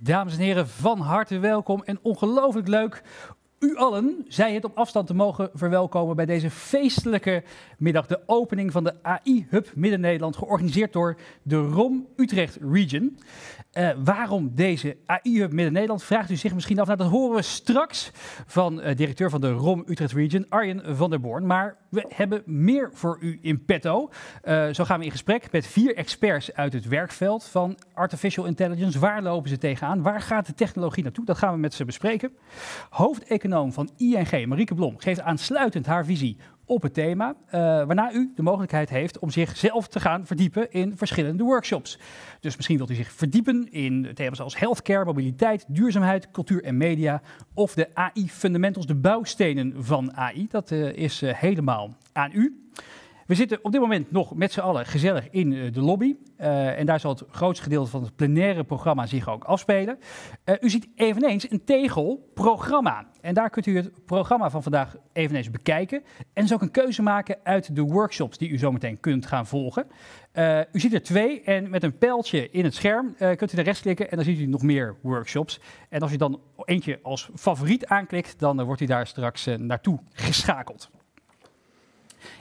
Dames en heren, van harte welkom en ongelooflijk leuk u allen zij het op afstand te mogen verwelkomen bij deze feestelijke middag. De opening van de AI-hub Midden-Nederland, georganiseerd door de ROM Utrecht Region. Eh, waarom deze AI-hub Midden-Nederland, vraagt u zich misschien af. Nou, dat horen we straks van uh, directeur van de ROM Utrecht Region, Arjen van der Born. Maar we hebben meer voor u in petto. Eh, zo gaan we in gesprek met vier experts uit het werkveld van artificial intelligence. Waar lopen ze tegenaan? Waar gaat de technologie naartoe? Dat gaan we met ze bespreken. Hoofdeconomie econoom van ING, Marieke Blom, geeft aansluitend haar visie op het thema, eh, waarna u de mogelijkheid heeft om zichzelf te gaan verdiepen in verschillende workshops. Dus misschien wilt u zich verdiepen in thema's als healthcare, mobiliteit, duurzaamheid, cultuur en media of de AI fundamentals, de bouwstenen van AI. Dat eh, is eh, helemaal aan u. We zitten op dit moment nog met z'n allen gezellig in eh, de lobby. Eh, en daar zal het grootste gedeelte van het plenaire programma zich ook afspelen. Eh, u ziet eveneens een tegelprogramma. En daar kunt u het programma van vandaag eveneens bekijken. En dus ook een keuze maken uit de workshops die u zometeen kunt gaan volgen. u ziet er twee en met een pijltje in het scherm kunt u naar rechts klikken en dan ziet u nog meer workshops. En als u dan eentje als favoriet aanklikt, dan wordt u daar straks naartoe geschakeld.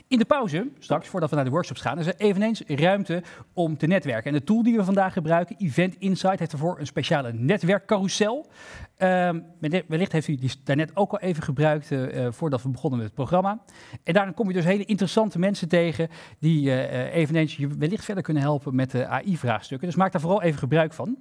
In de pauze, straks voordat we naar de workshops gaan, is er eveneens ruimte om te netwerken. En de tool die we vandaag gebruiken, Event Insight, heeft ervoor een speciale netwerkcarousel. Ehm, wellicht heeft u die daarnet ook al even gebruikt eh, eh, voordat we begonnen met het programma. En daarin kom je dus hele interessante mensen tegen die uh, eveneens je wellicht verder kunnen helpen met de AI-vraagstukken. Dus maak daar vooral even gebruik van.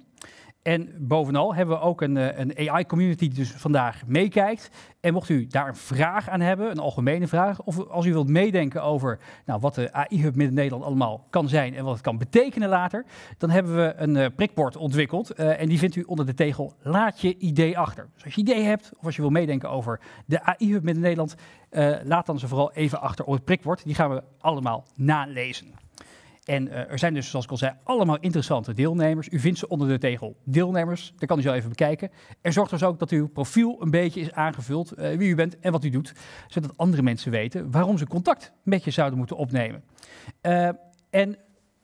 En bovenal hebben we ook een, eh, een AI-community die dus vandaag meekijkt. En mocht u daar een vraag aan hebben, een algemene vraag, of als u wilt meedenken over nou, wat de AI-hub Midden-Nederland allemaal kan zijn en wat het kan betekenen later, dan hebben we een uh, prikbord ontwikkeld. Eh, en die vindt u onder de tegel Laat je idee achter. Dus als je idee hebt, of als je wilt meedenken over de AI-hub Midden-Nederland, laat dan ze vooral even achter op het prikbord. Die gaan we allemaal nalezen. En eh, er zijn dus, zoals ik al zei, allemaal interessante deelnemers. U vindt ze onder de tegel deelnemers. Daar kan u zo even bekijken. En zorgt dus ook dat uw profiel een beetje is aangevuld, eh, wie u bent en wat u doet. Zodat andere mensen weten waarom ze contact met je zouden moeten opnemen. Eh, en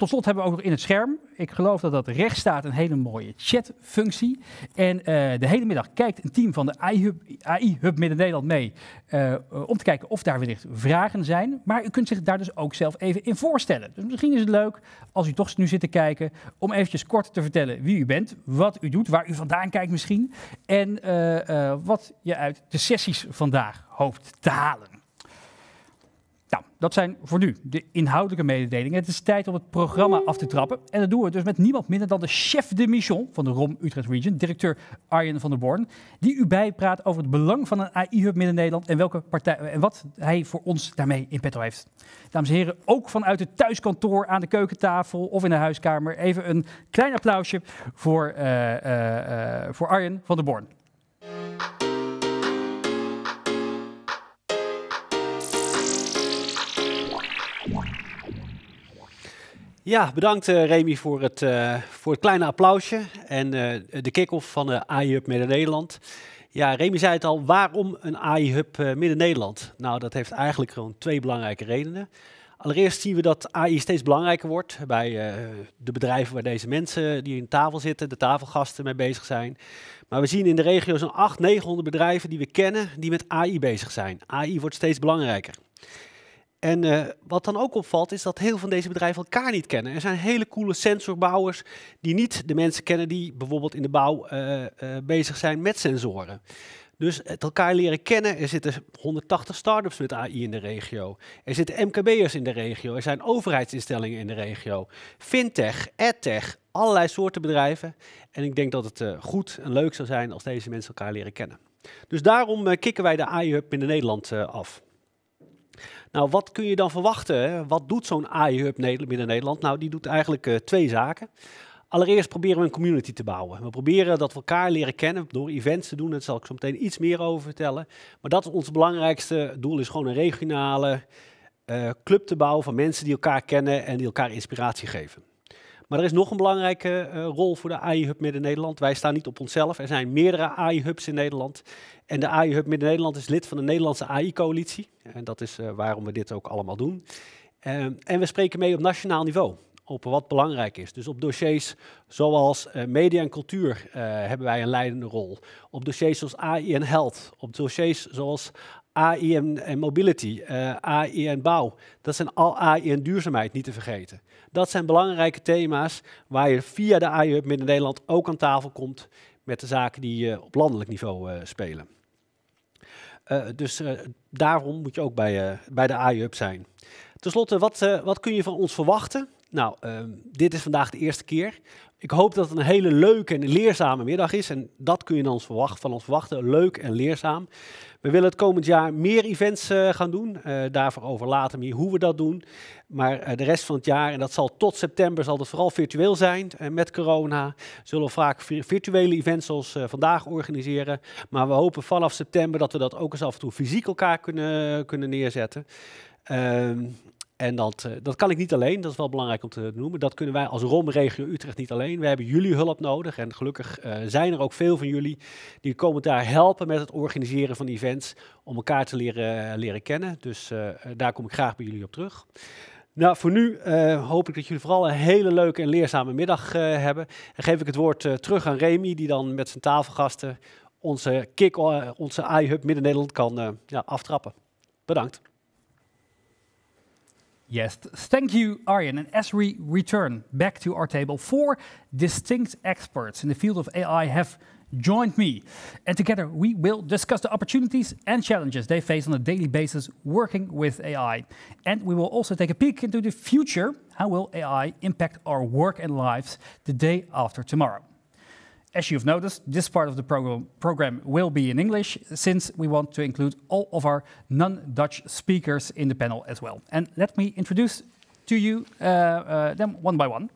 tot slot hebben we ook nog in het scherm, ik geloof dat dat rechts staat, een hele mooie chatfunctie. En eh, de hele middag kijkt een team van de AI-Hub AI Hub midden nederland mee eh, om te kijken of daar wellicht vragen zijn. Maar u kunt zich daar dus ook zelf even in voorstellen. Dus misschien is het leuk, als u toch nu zit te kijken, om eventjes kort te vertellen wie u bent, wat u doet, waar u vandaan kijkt misschien. En eh, wat je uit de sessies vandaag hoopt te halen. Dat zijn voor nu de inhoudelijke mededelingen. Het is tijd om het programma af te trappen. En dat doen we dus met niemand minder dan de chef de mission van de ROM Utrecht Region, directeur Arjen van der Born, die u bijpraat over het belang van een AI-hub Midden-Nederland en, welke en wat hij voor ons daarmee in petto heeft. Dames en heren, ook vanuit het thuiskantoor aan de keukentafel of in de huiskamer, even een klein applausje voor, eh, eh, eh, voor Arjen van der Born. Ja, bedankt eh, Remy voor het, eh, voor het kleine applausje en eh, de kick-off van de AI-Hub Midden-Nederland. Ja, Remy zei het al, waarom een AI-Hub Midden-Nederland? Nou, dat heeft eigenlijk gewoon twee belangrijke redenen. Allereerst zien we dat AI steeds belangrijker wordt bij de bedrijven waar deze mensen die in tafel zitten, de tafelgasten mee bezig zijn. Maar we zien in de regio zo'n 800, 900 bedrijven die we kennen die met AI bezig zijn. AI wordt steeds belangrijker. En eh, wat dan ook opvalt is dat heel veel van deze bedrijven elkaar niet kennen. Er zijn hele coole sensorbouwers die niet de mensen kennen die bijvoorbeeld in de bouw eh, eh, bezig zijn met sensoren. Dus het elkaar leren kennen. Er zitten 180 start-ups met AI in de regio. Er zitten MKB'ers in de regio. Er zijn overheidsinstellingen in de regio. Fintech, edtech, allerlei soorten bedrijven. En ik denk dat het goed en leuk zou zijn als deze mensen elkaar leren kennen. Dus daarom kicken wij de AI-hub in Nederland af. Nou, wat kun je dan verwachten? Wat doet zo'n AI-hub binnen nederland Nou, die doet eigenlijk eh, twee zaken. Allereerst proberen we een community te bouwen. We proberen dat we elkaar leren kennen door events te doen. Daar zal ik zo meteen iets meer over vertellen. Maar dat is ons belangrijkste doel, is gewoon een regionale eh, club te bouwen van mensen die elkaar kennen en die elkaar inspiratie geven. Maar er is nog een belangrijke eh, rol voor de AI-hub Midden-Nederland. Wij staan niet op onszelf. Er zijn meerdere AI-hubs in Nederland. En de AI-hub Midden-Nederland is lid van de Nederlandse AI-coalitie. En eh, dat is eh, waarom we dit ook allemaal doen. en we spreken mee op nationaal niveau op wat belangrijk is. Dus op dossiers zoals media en cultuur hebben wij een leidende rol. Op dossiers zoals AI en health. Op dossiers zoals AI en, mobility, uh, eh, AI en bouw. Dat zijn al AI en duurzaamheid niet te vergeten. Dat zijn belangrijke thema's waar je via de AI Hub Midden-Nederland ook aan tafel komt met de zaken die uh, op landelijk niveau eh, spelen. dus daarom moet je ook bij, bij de AI Hub zijn. Ten slotte, wat, wat kun je van ons verwachten? Nou, ehm, dit is vandaag de eerste keer. Ik hoop dat het een hele leuke en leerzame middag is. En dat kun je dan van ons verwachten. Leuk en leerzaam. We willen het komend jaar meer events eh, gaan doen. Eh, daarvoor over later meer hoe we dat doen. Maar eh, de rest van het jaar, en dat zal tot september, zal het vooral virtueel zijn met corona. Zullen we vaak virtuele events zoals vandaag organiseren. Maar we hopen vanaf september dat we dat ook eens af en toe fysiek elkaar kunnen, kunnen neerzetten. Ehm, en dat, eh, dat kan ik niet alleen, dat is wel belangrijk om te noemen. Dat kunnen wij als ROM Regio Utrecht niet alleen. We hebben jullie hulp nodig en gelukkig eh, zijn er ook veel van jullie die komen daar helpen met het organiseren van events om elkaar te leren, eh, leren kennen. Dus daar kom ik graag bij jullie op terug. Nou, voor nu hoop ik dat jullie vooral een hele leuke en leerzame middag hebben. En geef ik het woord terug aan Remy, die dan met zijn tafelgasten onze, kick, onze iHub Midden-Nederland kan ja, aftrappen. Bedankt. Yes, thank you, Arjen. And as we return back to our table, four distinct experts in the field of AI have joined me. And together we will discuss the opportunities and challenges they face on a daily basis working with AI. And we will also take a peek into the future. How will AI impact our work and lives the day after tomorrow? As you've noticed, this part of the program, program will be in English since we want to include all of our non-Dutch speakers in the panel as well. And let me introduce to you uh, uh, them one by one.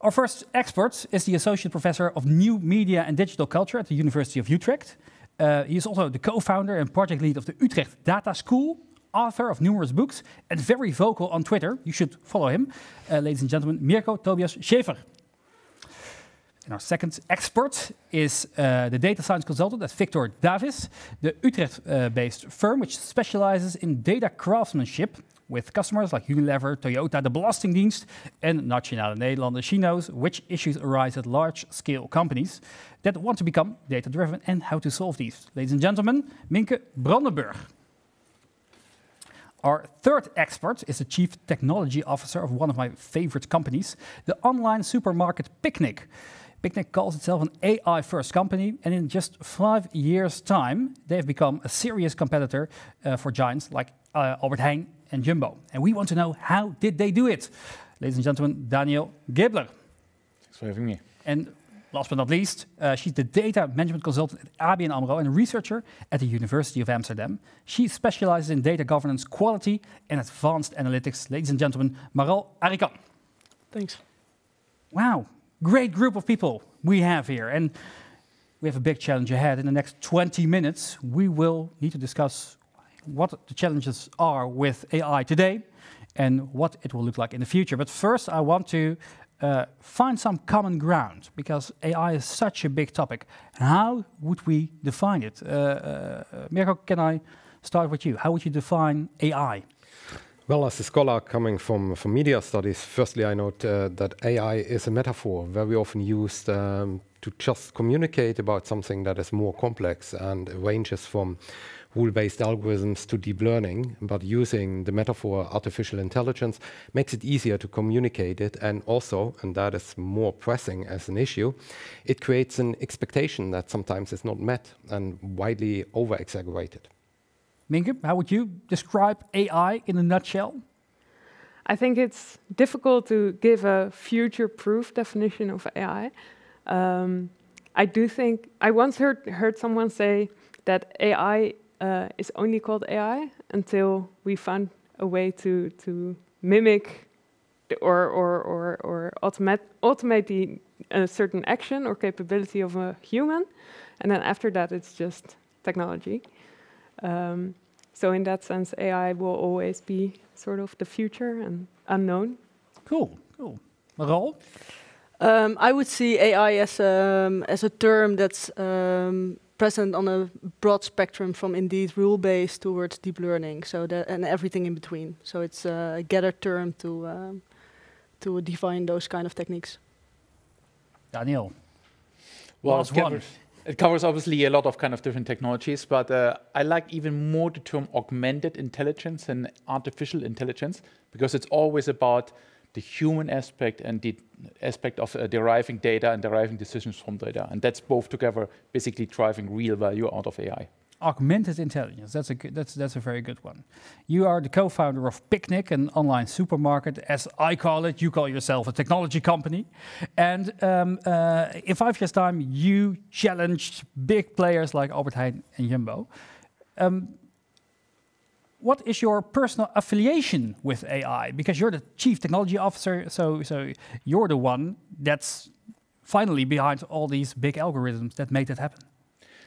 Our first expert is the Associate Professor of New Media and Digital Culture at the University of Utrecht. Uh, he is also the co-founder and project lead of the Utrecht Data School, author of numerous books, and very vocal on Twitter. You should follow him, uh, ladies and gentlemen, Mirko Tobias Schaefer. And our second expert is uh, the data science consultant that's Victor Davis, the Utrecht-based uh, firm which specializes in data craftsmanship with customers like Unilever, Toyota, the Belastingdienst and Nationale Nederlanden. She knows which issues arise at large-scale companies that want to become data-driven and how to solve these. Ladies and gentlemen, Minke Brandenburg. Our third expert is the Chief Technology Officer of one of my favorite companies, the online supermarket Picnic. Picnic calls itself an AI first company, and in just five years' time, they've become a serious competitor uh, for giants like uh, Albert Heijn and Jumbo. And we want to know how did they do it? Ladies and gentlemen, Daniel Gibler. Thanks for having me. And last but not least, uh, she's the data management consultant at ABN AMRO and a researcher at the University of Amsterdam. She specializes in data governance quality and advanced analytics. Ladies and gentlemen, Maral Arikan. Thanks. Wow, great group of people we have here. And we have a big challenge ahead. In the next 20 minutes, we will need to discuss what the challenges are with AI today and what it will look like in the future. But first, I want to uh, find some common ground because AI is such a big topic. How would we define it? Uh, uh, uh Mirko, can I start with you? How would you define AI? Well, as a scholar coming from, from media studies, firstly, I note uh, that AI is a metaphor very often used um, to just communicate about something that is more complex and ranges from rule-based algorithms to deep learning, but using the metaphor artificial intelligence makes it easier to communicate it and also, and that is more pressing as an issue, it creates an expectation that sometimes is not met and widely over-exaggerated. Minkum, how would you describe AI in a nutshell? I think it's difficult to give a future-proof definition of AI. Um, I do think I once heard heard someone say that AI uh, is only called AI until we find a way to to mimic or or or or automate automate the a certain action or capability of a human, and then after that it's just technology. Um, so in that sense, AI will always be sort of the future and unknown. Cool, cool. Raul? Um, I would see AI as a, um, as a term that's um, present on a broad spectrum from indeed rule-based towards deep learning, so that and everything in between. So it's a gathered term to um, to define those kind of techniques. Daniel, well, one. It covers obviously a lot of kind of different technologies, but uh, I like even more the term augmented intelligence and artificial intelligence because it's always about the human aspect and the aspect of uh, deriving data and deriving decisions from data. And that's both together basically driving real value out of AI augmented intelligence. That's a good, that's that's a very good one. You are the co-founder of Picnic, an online supermarket, as I call it. You call yourself a technology company, and um, uh, in five years' time, you challenged big players like Albert Heijn and Jumbo. Um, what is your personal affiliation with AI? Because you're the chief technology officer, so so you're the one that's finally behind all these big algorithms that made that happen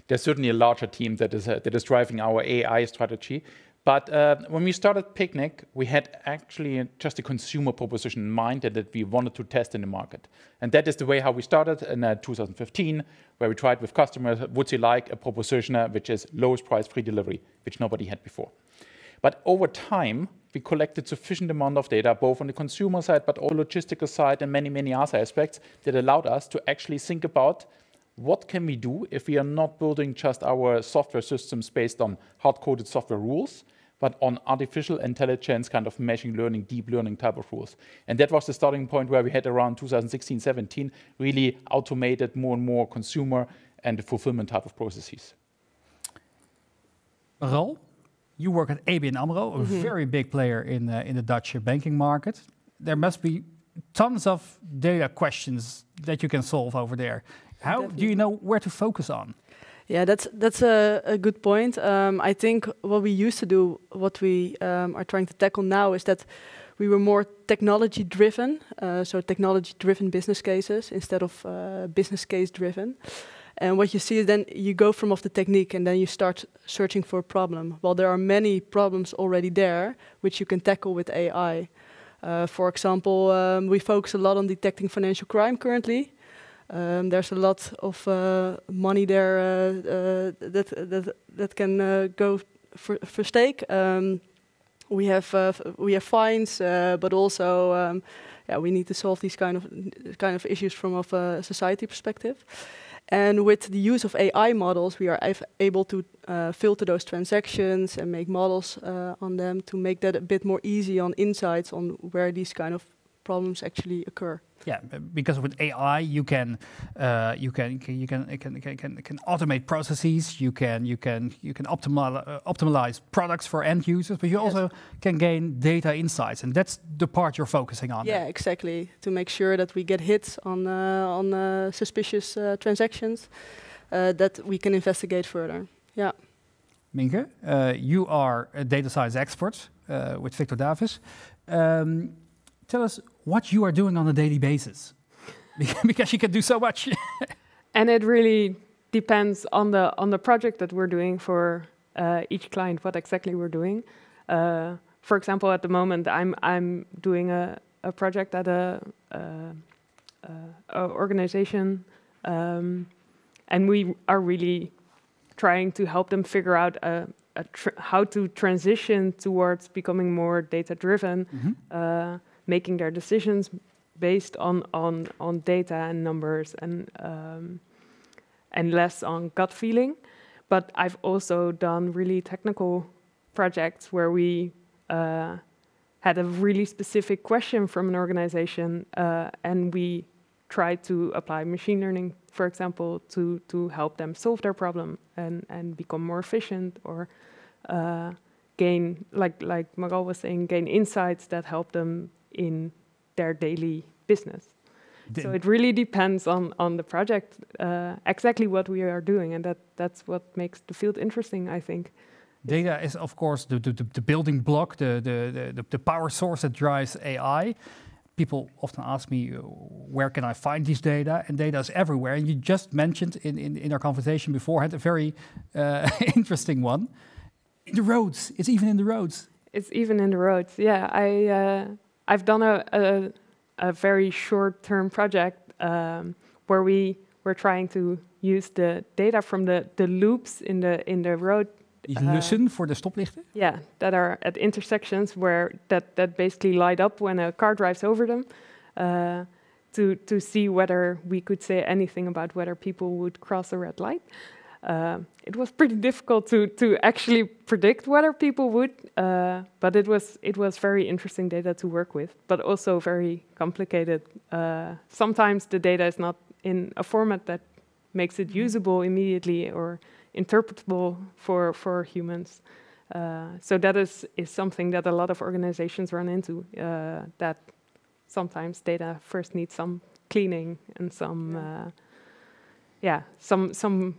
there's certainly a larger team that is, uh, that is driving our AI strategy. But uh, when we started Picnic, we had actually just a consumer proposition in mind that we wanted to test in the market. And that is the way how we started in uh, 2015, where we tried with customers, would you like a proposition uh, which is lowest price free delivery, which nobody had before. But over time, we collected sufficient amount of data, both on the consumer side, but also logistical side and many, many other aspects that allowed us to actually think about what can we do if we are not building just our software systems based on hard-coded software rules, but on artificial intelligence kind of machine learning, deep learning type of rules. And that was the starting point where we had around 2016, 17, really automated more and more consumer and fulfillment type of processes. Raul, you work at ABN AMRO, a mm -hmm. very big player in, in the Dutch banking market. There must be tons of data questions that you can solve over there. How Definitely. do you know where to focus on? Yeah, that's that's a, a good point. Um, I think what we used to do, what we um, are trying to tackle now, is that we were more technology driven, uh, so technology driven business cases instead of uh, business case driven. And what you see is then you go from off the technique and then you start searching for a problem. Well, there are many problems already there which you can tackle with AI. Uh, for example, um, we focus a lot on detecting financial crime currently. Um, there's a lot of uh, money there uh, uh, that that that can go for, for stake. Um, we have uh, we have fines, uh, but also um, yeah, we need to solve these kind of kind of issues from of a society perspective. And with the use of AI models, we are able to uh, filter those transactions and make models on them to make that a bit more easy on insights on where these kind of problems actually occur. Yeah, because with AI you can uh, you can you can you can, can, can, can automate processes. You can you can you can optimize uh, optimize products for end users, but you yes. also can gain data insights, and that's the part you're focusing on. Yeah, then. exactly. To make sure that we get hits on uh, on uh, suspicious uh, transactions uh, that we can investigate further. Yeah. Minke, you are a data science expert with Victor Davis. Um, tell us what you are doing on a daily basis because you can do so much. and it really depends on the on the project that we're doing for uh, each client, what exactly we're doing. Uh, for example, at the moment, I'm I'm doing a, a project at a, a, uh, uh, a organization, um, and we are really trying to help them figure out a, how to transition towards becoming more data driven. Mm -hmm. uh, making their decisions based on on on data and numbers and um, and less on gut feeling. But I've also done really technical projects where we uh, had a really specific question from an organization uh, and we tried to apply machine learning, for example, to, to help them solve their problem and, and become more efficient or uh, gain, like, like Magal was saying, gain insights that help them in their daily business. so it really depends on, on the project, uh, exactly what we are doing. And that, that's what makes the field interesting, I think. Data is, of course, the, the, the building block, the, the, the, the power source that drives AI people often ask me, uh, where can I find these data? And data is everywhere. And you just mentioned in, in, in our conversation before, had a very uh, interesting one. In the roads, it's even in the roads. It's even in the roads, yeah. I, uh, I've done a, a, a very short-term project um, where we were trying to use the data from the, the loops in the in the road. Uh, for the stoplichten? Yeah, that are at intersections where that, that basically light up when a car drives over them. Uh, to, to see whether we could say anything about whether people would cross a red light uh, it was pretty difficult to to actually predict whether people would, uh, but it was it was very interesting data to work with, but also very complicated. Uh, sometimes the data is not in a format that makes it mm-hmm. usable immediately or interpretable for for humans. Uh, so that is is something that a lot of organizations run into. Uh, that sometimes data first needs some cleaning and some yeah uh, some some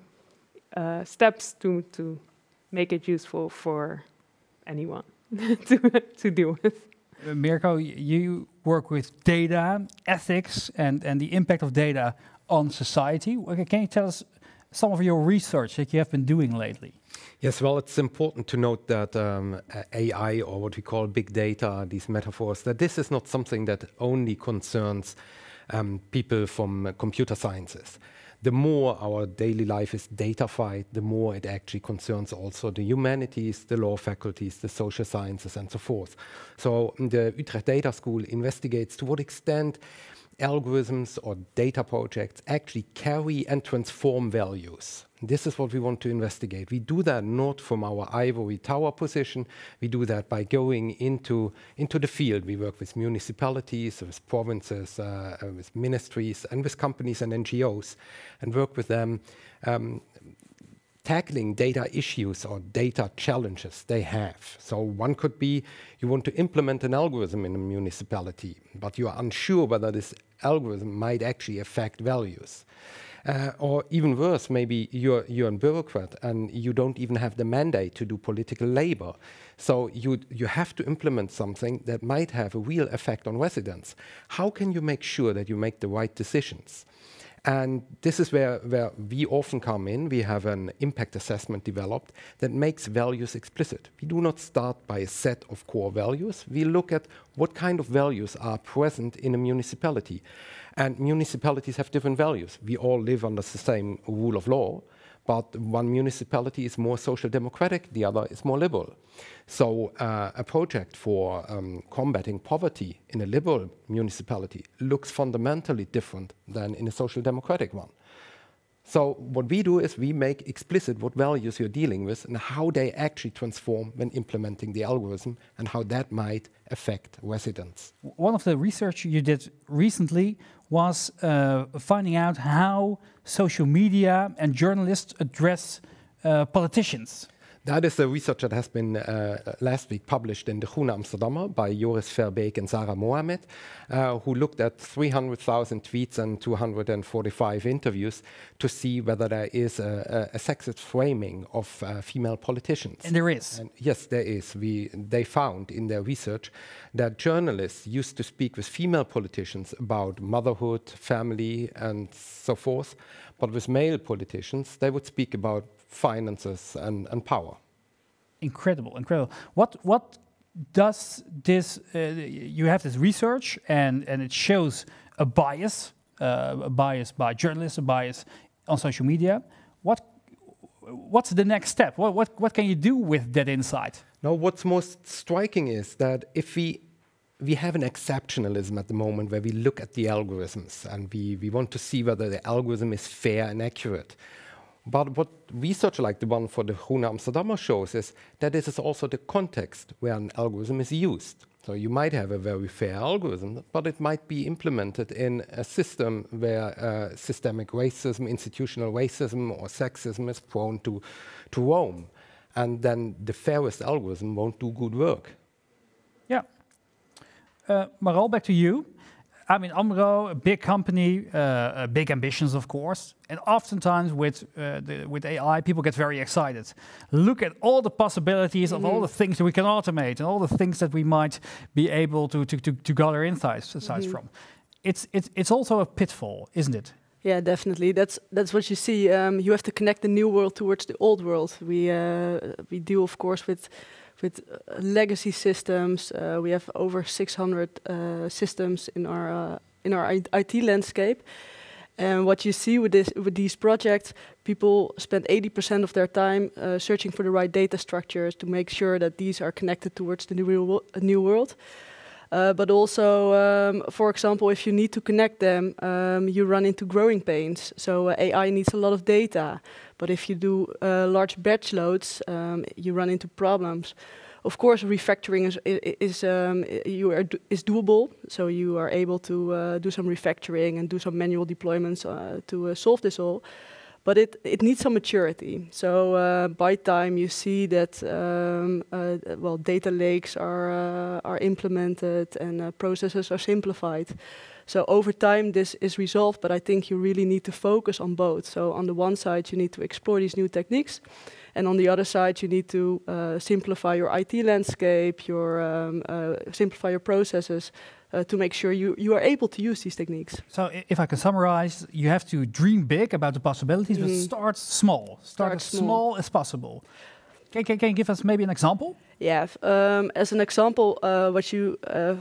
uh, steps to, to make it useful for anyone to, to deal with. Uh, Mirko, you work with data, ethics, and, and the impact of data on society. Can you tell us some of your research that you have been doing lately? Yes, well, it's important to note that um, AI, or what we call big data, these metaphors, that this is not something that only concerns um, people from uh, computer sciences the more our daily life is datafied, the more it actually concerns also the humanities, the law faculties, the social sciences, and so forth. So mm, the Utrecht Data School investigates to what extent algorithms or data projects actually carry and transform values. This is what we want to investigate. We do that not from our ivory tower position. We do that by going into, into the field. We work with municipalities, with provinces, uh, uh with ministries, and with companies and NGOs, and work with them um, tackling data issues or data challenges they have. So one could be you want to implement an algorithm in a municipality, but you are unsure whether this algorithm might actually affect values. Uh, or even worse, maybe you're, you're a bureaucrat and you don't even have the mandate to do political labor. So you, you have to implement something that might have a real effect on residents. How can you make sure that you make the right decisions? And this is where, where we often come in. We have an impact assessment developed that makes values explicit. We do not start by a set of core values. We look at what kind of values are present in a municipality. And municipalities have different values. We all live under the same rule of law, but one municipality is more social democratic, the other is more liberal. So uh, a project for um, combating poverty in a liberal municipality looks fundamentally different than in a social democratic one. So what we do is we make explicit what values you're dealing with and how they actually transform when implementing the algorithm and how that might affect residents. One of the research you did recently was uh, finding out how social media and journalists address uh, politicians. That is a research that has been uh, last week published in the Groene Amsterdammer by Joris Verbeek and Zara Mohamed, uh, who looked at 300,000 tweets and 245 interviews to see whether there is a, a, a sexist framing of uh, female politicians. And there is. And yes, there is. We, they found in their research that journalists used to speak with female politicians about motherhood, family, and so forth, but with male politicians, they would speak about finances and, and power. Incredible, incredible. What, what does this, uh, you have this research and, and it shows a bias, uh, a bias by journalists, a bias on social media. What, what's the next step? What, what, what can you do with that insight? Now, what's most striking is that if we we have an exceptionalism at the moment where we look at the algorithms and we, we want to see whether the algorithm is fair and accurate. But what research like the one for the Groene Amsterdammer shows is that this is also the context where an algorithm is used. So you might have a very fair algorithm, but it might be implemented in a system where uh, systemic racism, institutional racism, or sexism is prone to, to roam. And then the fairest algorithm won't do good work. Yeah. Uh, Maral, back to you. I mean, Omro, a big company, uh, uh, big ambitions, of course. And oftentimes with, uh, the, with AI, people get very excited. Look at all the possibilities mm -hmm. of all mm-hmm. the things that we can automate and all the things that we might be able to, to, to, to gather insights, mm -hmm. from. It's, it's, it's also a pitfall, isn't it? Yeah, definitely. That's that's what you see. Um, you have to connect the new world towards the old world. We uh, we deal, of course, with with uh, legacy systems. Uh, we have over 600 uh, systems in our in our IT landscape. And what you see with this with these projects, people spend 80% of their time uh, searching for the right data structures to make sure that these are connected towards the new, new world. Uh, but also, um, for example, if you need to connect them, um, you run into growing pains. So uh, AI needs a lot of data. But if you do uh, large batch loads, um, you run into problems. Of course, refactoring is is, um, you are do is doable. So you are able to uh, do some refactoring and do some manual deployments uh, to uh, solve this all but it, it needs some maturity. So uh, by time you see that um, uh, well data lakes are uh, are implemented and uh, processes are simplified. So over time this is resolved, but I think you really need to focus on both. So on the one side you need to explore these new techniques, and on the other side you need to uh, simplify your IT landscape, your um, uh, simplify your processes uh, to make sure you, you are able to use these techniques. So if I can summarize, you have to dream big about the possibilities, mm. but mm-hmm. start small. Start, start as small. small as possible. Can, can, can you give us maybe an example? Yeah, um, as an example, uh, what you uh,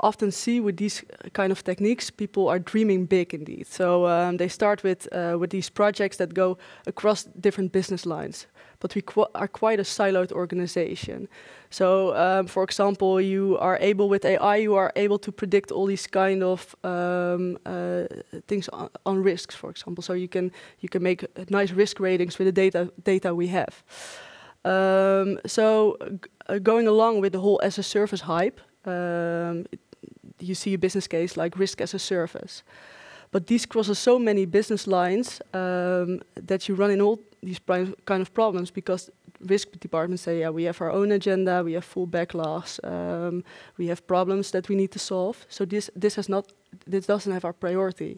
often see with these kind of techniques, people are dreaming big indeed. So um, they start with uh, with these projects that go across different business lines but we qu are quite a siloed organization. So, um, for example, you are able with AI, you are able to predict all these kind of um, uh, things on, on, risks, for example. So you can you can make nice risk ratings with the data data we have. Um, so, uh, going along with the whole as a service hype, it, um, you see a business case like risk as a service. But these crosses so many business lines um, that you run in all these kind of problems because risk departments say, yeah, we have our own agenda, we have full backlogs, um, we have problems that we need to solve. So this this has not this doesn't have our priority.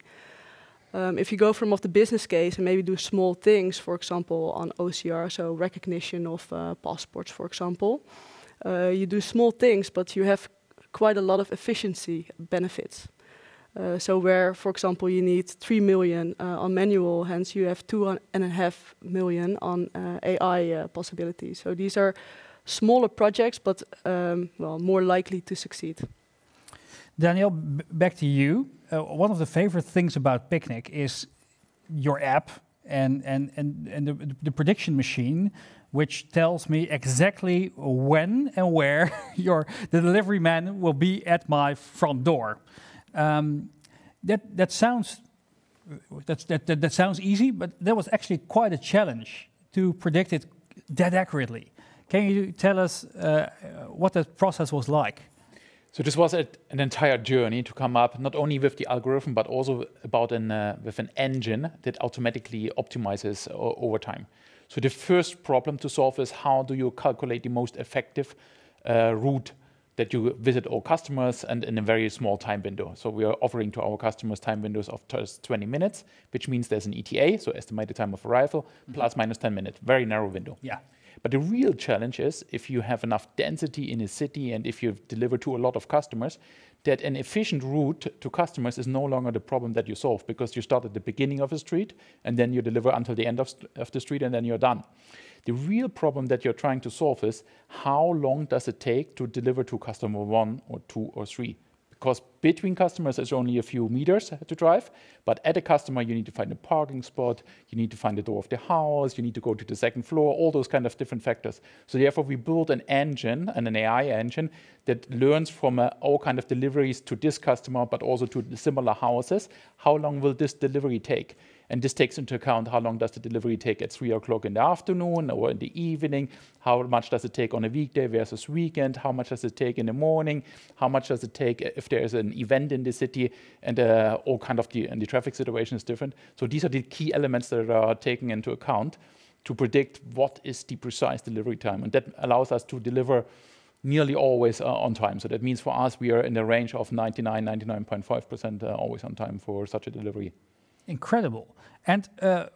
Um, if you go from off the business case and maybe do small things, for example, on OCR, so recognition of uh, passports, for example, uh, you do small things, but you have quite a lot of efficiency benefits. Uh, so where, for example, you need 3 million uh, on manual, hence you have 2.5 million on uh, AI possibilities. So these are smaller projects, but um, well, more likely to succeed. Daniel, back to you. Uh, one of the favorite things about Picnic is your app and and and and the, the prediction machine, which tells me exactly when and where your the delivery man will be at my front door. Um, that, that, sounds, that, that, that sounds easy, but that was actually quite a challenge to predict it that accurately. Can you tell us uh, what that process was like? So this was a, an entire journey to come up not only with the algorithm but also about an uh, with an engine that automatically optimizes over time. So the first problem to solve is how do you calculate the most effective uh, route that you visit all customers and in a very small time window. So we are offering to our customers time windows of just 20 minutes, which means there's an ETA, so estimated time of arrival, mm-hmm. plus minus 10 minutes, very narrow window. Yeah. But the real challenge is if you have enough density in a city and if you deliver to a lot of customers, that an efficient route to customers is no longer the problem that you solve because you start at the beginning of a street and then you deliver until the end of, of the street and then you're done. The real problem that you're trying to solve is how long does it take to deliver to customer one or two or three? because between customers there's only a few meters to drive, but at a customer you need to find a parking spot, you need to find the door of the house, you need to go to the second floor, all those kind of different factors. So therefore we build an engine and an AI engine that learns from uh, all kind of deliveries to this customer, but also to similar houses. How long will this delivery take? And this takes into account how long does the delivery take at three o'clock in the afternoon or in the evening? How much does it take on a weekday versus weekend? How much does it take in the morning? How much does it take if there is an event in the city? And uh, all kind of the and the traffic situation is different. So these are the key elements that are uh, taken into account to predict what is the precise delivery time, and that allows us to deliver nearly always uh, on time. So that means for us, we are in the range of 99, 99.5% uh, always on time for such a delivery. Incredible. And uh,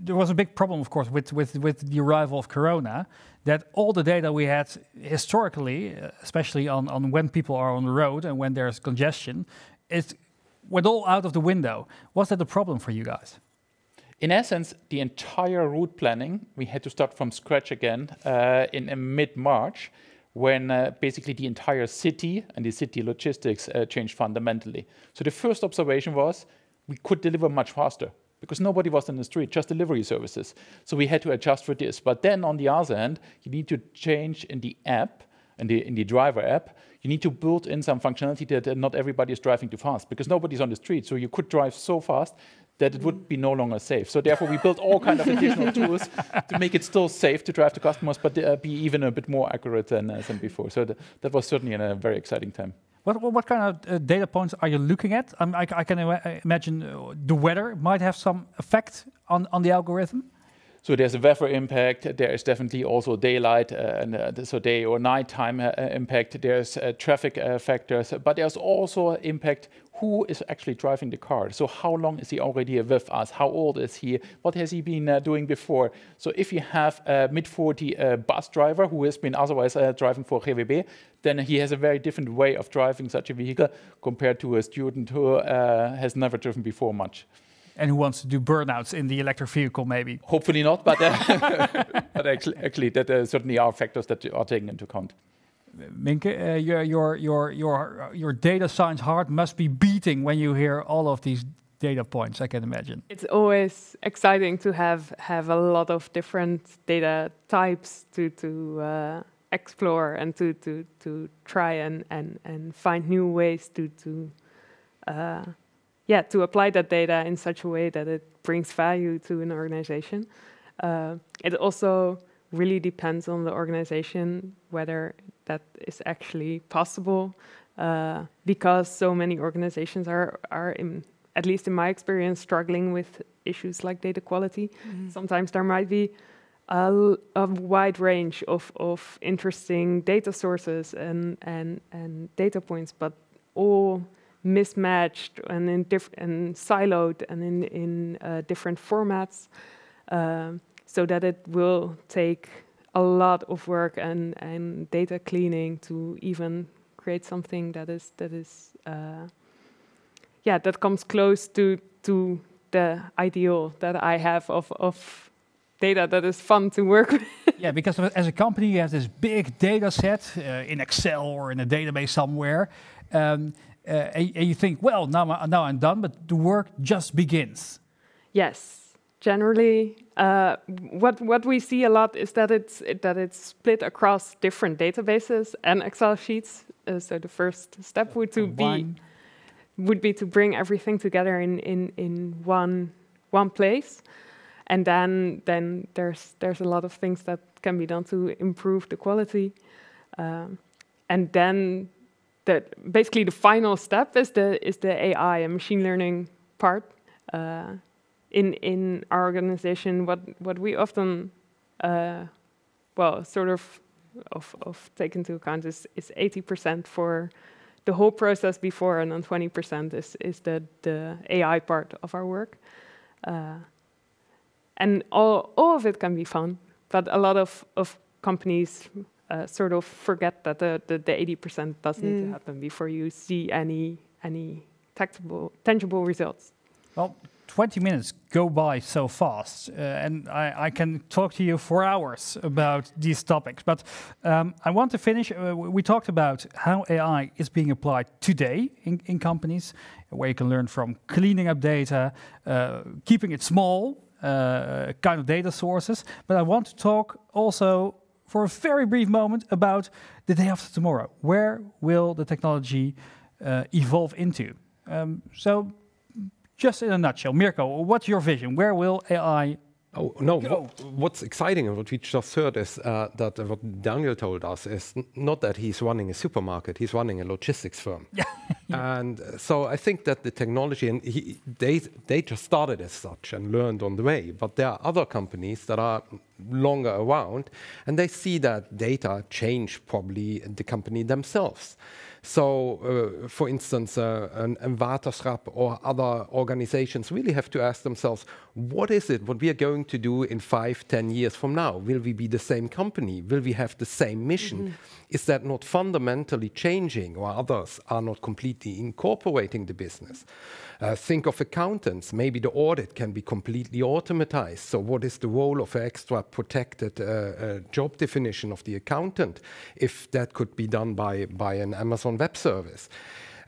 there was a big problem, of course, with, with, with the arrival of Corona, that all the data we had historically, especially on, on when people are on the road and when there's congestion, it went all out of the window. Was that a problem for you guys? In essence, the entire route planning, we had to start from scratch again uh, in mid March when uh, basically the entire city and the city logistics uh, changed fundamentally. So the first observation was we could deliver much faster because nobody was in the street, just delivery services. So we had to adjust for this. But then on the other hand, you need to change in the app, in the, in the driver app, you need to build in some functionality that not everybody is driving too fast because nobody's on the street. So you could drive so fast that it would be no longer safe. So therefore, we built all kind of additional tools to make it still safe to drive to customers, but uh, be even a bit more accurate than, uh, than before. So th that was certainly a very exciting time. What, what, what, kind of uh, data points are you looking at? Um, I, I, can imagine uh, the weather might have some effect on, on the algorithm. So there's a weather impact. There is definitely also daylight uh, and uh, so day or nighttime uh, impact. There's traffic factors, but there's also impact who is actually driving the car. So how long is he already with us? How old is he? What has he been uh, doing before? So if you have a mid-40 uh, bus driver who has been otherwise uh, driving for GWB, then he has a very different way of driving such a vehicle compared to a student who has never driven before much and who wants to do burnouts in the electric vehicle, maybe? Hopefully not, but, uh, but actually, actually, that uh, certainly are factors that are taken into account. Minke, uh, your, your, your, your, your data science heart must be beating when you hear all of these data points, I can imagine. It's always exciting to have, have a lot of different data types to, to uh, explore and to, to, to try and, and, and find new ways to, to uh, yeah, to apply that data in such a way that it brings value to an organization. Uh, it also really depends on the organization whether that is actually possible, uh, because so many organizations are are in, at least in my experience, struggling with issues like data quality. Mm -hmm. Sometimes there might be a, a, wide range of, of interesting data sources and, and, and data points, but all mismatched and in different and siloed and in in uh, different formats, um, so that it will take a lot of work and and data cleaning to even create something that is that is uh, yeah that comes close to to the ideal that I have of of data that is fun to work with. yeah, because as a company, you have this big data set uh, in Excel or in a database somewhere. Um, uh, and, and, you think, well, now, now I'm done, but the work just begins. Yes, generally, uh, what what we see a lot is that it's it, that it's split across different databases and Excel sheets. Uh, so the first step would to be would be to bring everything together in in in one one place, and then then there's there's a lot of things that can be done to improve the quality. Um, and then that basically the final step is the is the AI and machine learning part. Uh, in in our organization, what what we often uh, well sort of of of take into account is is eighty percent for the whole process before, and then twenty percent is is the the AI part of our work. Uh, and all all of it can be fun, but a lot of of companies uh, sort of forget that the, the, 80% does mm. need to mm. happen before you see any, any tangible tangible results. Well, 20 minutes go by so fast, uh, and I, I, can talk to you for hours about these topics. But um, I want to finish. Uh, we talked about how AI is being applied today in, in companies, where you can learn from cleaning up data, uh, keeping it small, uh, kind of data sources. But I want to talk also for a very brief moment about the day after tomorrow. Where will the technology uh, evolve into? Um, so, just in a nutshell, Mirko, what's your vision? Where will AI Oh, no, what's exciting and what we just heard is uh, that what Daniel told us is not that he's running a supermarket, he's running a logistics firm. and uh, so I think that the technology, and he, they, they just started as such and learned on the way, but there are other companies that are longer around and they see that data change probably the company themselves. So, uh, for instance, uh, an, an Waterschap or other organizations really have to ask themselves, what is it, what we are going to do in five, ten years from now? Will we be the same company? Will we have the same mission? Mm -hmm. Is that not fundamentally changing or others are not completely incorporating the business? Uh, think of accountants. Maybe the audit can be completely automatized. So what is the role of an extra protected uh, uh, job definition of the accountant if that could be done by, by an Amazon on web service.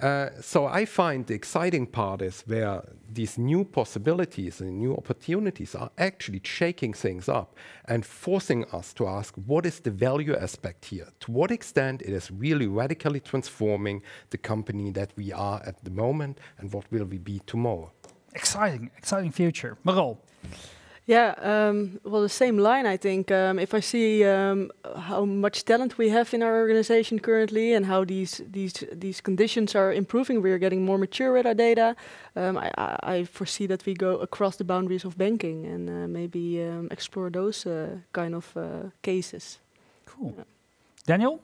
Uh, so I find the exciting part is where these new possibilities and new opportunities are actually shaking things up and forcing us to ask what is the value aspect here? To what extent it is really radically transforming the company that we are at the moment and what will we be tomorrow? Exciting, exciting future. Marol. Yeah, um, well, the same line, I think. Um, if I see um, how much talent we have in our organization currently and how these these these conditions are improving, we are getting more mature with our data. Um, I, I, foresee that we go across the boundaries of banking and uh, maybe um, explore those uh, kind of uh, cases. Cool. Yeah. Daniel?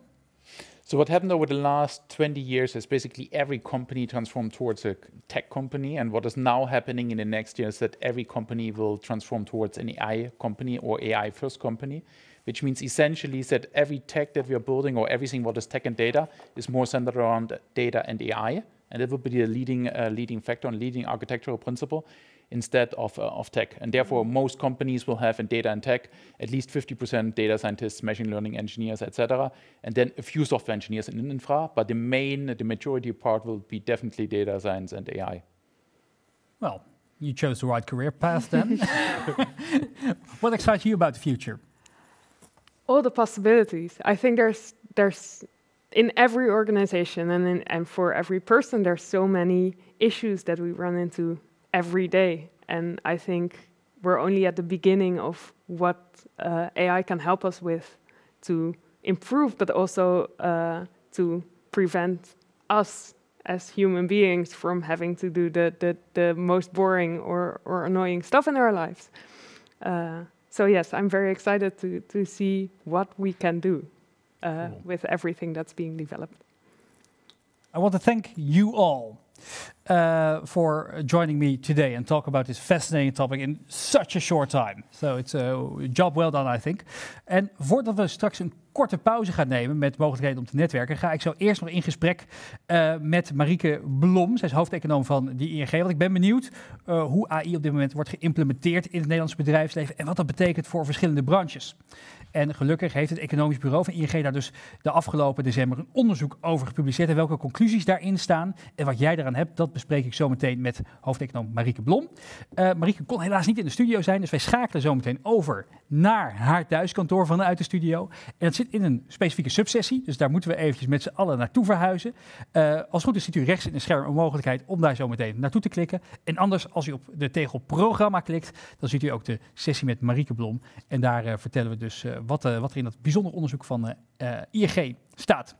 So what happened over the last 20 years is basically every company transformed towards a tech company. And what is now happening in the next year is that every company will transform towards an AI company or AI first company, which means essentially that every tech that we are building or everything what is tech and data is more centered around data and AI. And that will be the leading, uh, leading factor and leading architectural principle instead of, uh, of tech. And therefore, mm-hmm. most companies will have in data and tech at least 50% data scientists, machine learning engineers, etc., and then a few software engineers in infra. But the main, the majority part will be definitely data science and AI. Well, you chose the right career path then. what excites you about the future? All the possibilities. I think there's there's in every organization and in, and for every person there's so many issues that we run into every day. And I think we're only at the beginning of what uh, AI can help us with to improve, but also uh, to prevent us as human beings from having to do the, the, the most boring or, or annoying stuff in our lives. Uh, so yes, I'm very excited to, to see what we can do uh, cool. with everything that's being developed. I want to thank you all. uh, for joining me today and talk about this fascinating topic in such a short time. So it's a job well done, I think. En voordat we straks een korte pauze gaan nemen met mogelijkheden om te netwerken, ga ik zo eerst nog in gesprek eh, met Marieke Blom. Zij is hoofdeconoom van de ING. Want ik ben benieuwd eh, hoe AI op dit moment wordt geïmplementeerd in het Nederlandse bedrijfsleven en wat dat betekent voor verschillende branches. En gelukkig heeft het Economisch Bureau van ING daar dus de afgelopen december een onderzoek over gepubliceerd. En welke conclusies daarin staan en wat jij daaraan hebt, dat bespreek ik zometeen met hoofdeconom Marieke Blom. Uh, Marieke kon helaas niet in de studio zijn, dus wij schakelen zometeen over naar haar thuiskantoor vanuit de studio. En dat zit in een specifieke subsessie, dus daar moeten we eventjes met z'n allen naartoe verhuizen. Eh, als het goed is ziet u rechts in het scherm een mogelijkheid om daar zo meteen naartoe te klikken. En anders, als u op de tegel programma klikt, dan ziet u ook de sessie met Marieke Blom. En daar eh, vertellen we dus wat, wat, er in dat bijzonder onderzoek van IEG staat.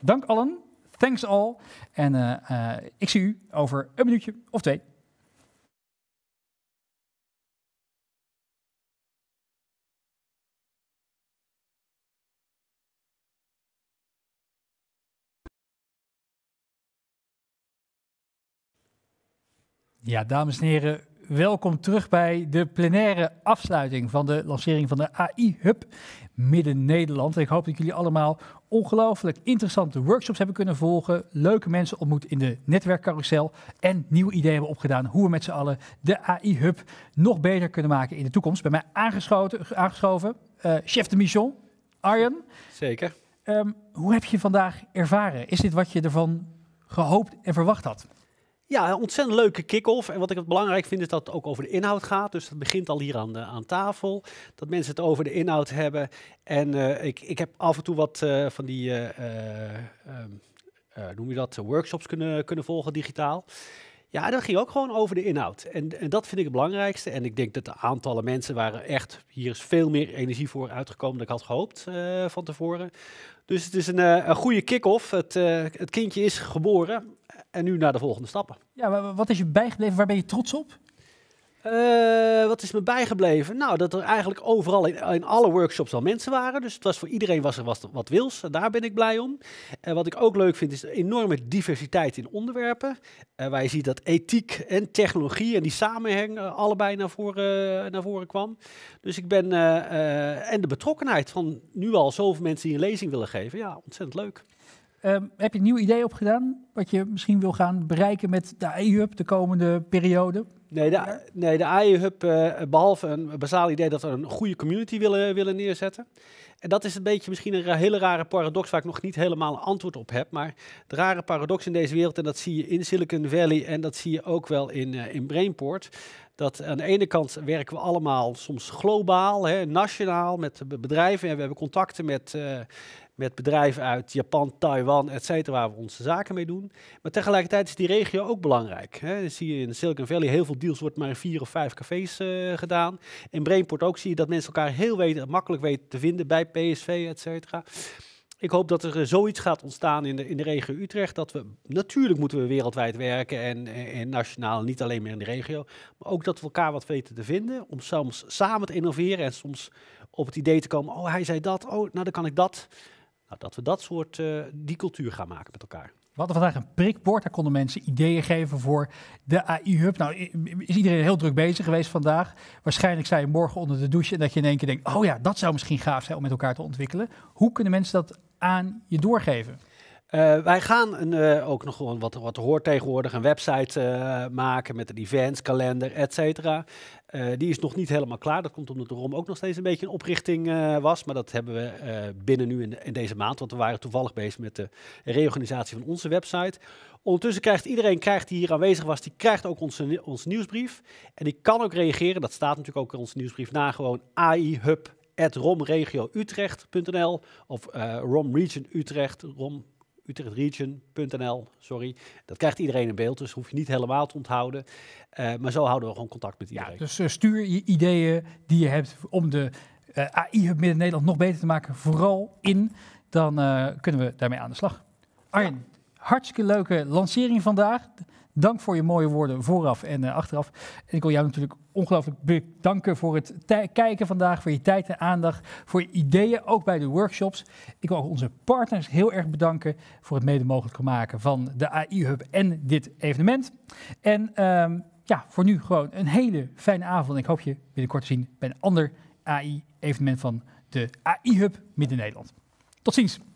Dank allen. Thanks all. En uh, uh, ik zie u over een minuutje of twee. Ja, dames en heren, welkom terug bij de plenaire afsluiting van de lancering van de AI Hub Midden-Nederland. Ik hoop dat jullie allemaal ongelooflijk interessante workshops hebben kunnen volgen, leuke mensen ontmoet in de netwerkcarousel en nieuwe ideeën hebben opgedaan hoe we met z'n allen de AI Hub nog beter kunnen maken in de toekomst. Bij mij aangeschoten, aangeschoven, eh, chef de mission, Arjen. Zeker. Ehm, hoe heb je vandaag ervaren? Is dit wat je ervan gehoopt en verwacht had? Ja, een ontzettend leuke kick-off. En wat ik het belangrijk vind, is dat het ook over de inhoud gaat. Dus dat begint al hier aan, de, aan tafel. Dat mensen het over de inhoud hebben. En eh, ik, ik heb af en toe wat eh, van die, eh, ehm, noem je dat, workshops kunnen, kunnen volgen digitaal. Ja, dat ging ook gewoon over de inhoud. En, en, dat vind ik het belangrijkste. En ik denk dat de aantallen mensen waren echt... Hier is veel meer energie voor uitgekomen dan ik had gehoopt van tevoren. Dus het is een, een goede kick-off. Het, het kindje is geboren en nu naar de volgende stappen. Ja, wat is je bijgebleven? Waar ben je trots op? Eh, wat is me bijgebleven? Nou, dat er eigenlijk overal in, alle workshops al mensen waren. Dus het was voor iedereen was er wat wils. Daar ben ik blij om. En wat ik ook leuk vind is de enorme diversiteit in onderwerpen. Uh, waar je ziet dat ethiek en technologie en die samenhang eh, allebei naar voren, naar voren kwam. Dus ik ben... en de betrokkenheid van nu al zoveel mensen die een lezing willen geven. Ja, ontzettend leuk. Ehm, heb je een nieuw idee opgedaan? Wat je misschien wil gaan bereiken met de AI-hub de komende periode? Nee, de, nee, de AI-hub, eh, behalve een basaal idee dat we een goede community willen, willen neerzetten. En dat is een beetje misschien een hele rare paradox waar ik nog niet helemaal een antwoord op heb. Maar de rare paradox in deze wereld, en dat zie je in Silicon Valley en dat zie je ook wel in, eh, in Brainport. Dat aan de ene kant werken we allemaal soms globaal, hè, nationaal met bedrijven. En we hebben contacten met, eh, met bedrijven uit Japan, Taiwan, et cetera, waar we onze zaken mee doen. Maar tegelijkertijd is die regio ook belangrijk. Hè. Dat zie je in Silicon Valley, heel veel deals wordt maar vier of vijf cafés eh, gedaan. In Brainport ook zie je dat mensen elkaar heel weten, makkelijk weten te vinden bij PSV, et cetera. Ik hoop dat er eh, zoiets gaat ontstaan in de, in de regio Utrecht. Dat we natuurlijk moeten we wereldwijd werken en, en, en, nationaal, niet alleen meer in de regio. Maar ook dat we elkaar wat weten te vinden. Om soms samen te innoveren en soms op het idee te komen. Oh, hij zei dat. Oh, nou dan kan ik dat. Nou, dat we dat soort, eh, die cultuur gaan maken met elkaar. We hadden vandaag een prikbord, daar konden mensen ideeën geven voor de AI-hub. Nou, is iedereen heel druk bezig geweest vandaag. Waarschijnlijk sta je morgen onder de douche en dat je in één keer denkt... oh ja, dat zou misschien gaaf zijn om met elkaar te ontwikkelen. Hoe kunnen mensen dat aan je doorgeven? Eh, wij gaan een, eh, ook nog gewoon wat, wat hoort tegenwoordig, een website eh, maken met een events, kalender, et cetera. die is nog niet helemaal klaar. Dat komt omdat de ROM ook nog steeds een beetje een oprichting was. Maar dat hebben we binnen nu in, in, deze maand, want we waren toevallig bezig met de reorganisatie van onze website. Ondertussen krijgt iedereen krijgt die hier aanwezig was, die krijgt ook onze, ons nieuwsbrief. En die kan ook reageren, dat staat natuurlijk ook in onze nieuwsbrief, na gewoon aihub@romregioutrecht.nl of romregion utrechtregion.nl, sorry. Dat krijgt iedereen in beeld, dus hoef je niet helemaal te onthouden. Eh, maar zo houden we gewoon contact met iedereen. Ja, dus eh, stuur je ideeën die je hebt om de eh, AI Hub Midden-Nederland nog beter te maken, vooral in. Dan kunnen we daarmee aan de slag. Arjen, hartstikke leuke lancering vandaag. Dank voor je mooie woorden vooraf en achteraf. En ik wil jou natuurlijk ongelooflijk bedanken voor het kijken vandaag, voor je tijd en aandacht, voor je ideeën, ook bij de workshops. Ik wil ook onze partners heel erg bedanken voor het mede mogelijk maken van de AI-hub en dit evenement. En ehm, ja, voor nu gewoon een hele fijne avond. Ik hoop je binnenkort te zien bij een ander AI-evenement van de AI-hub Midden-Nederland. Tot ziens!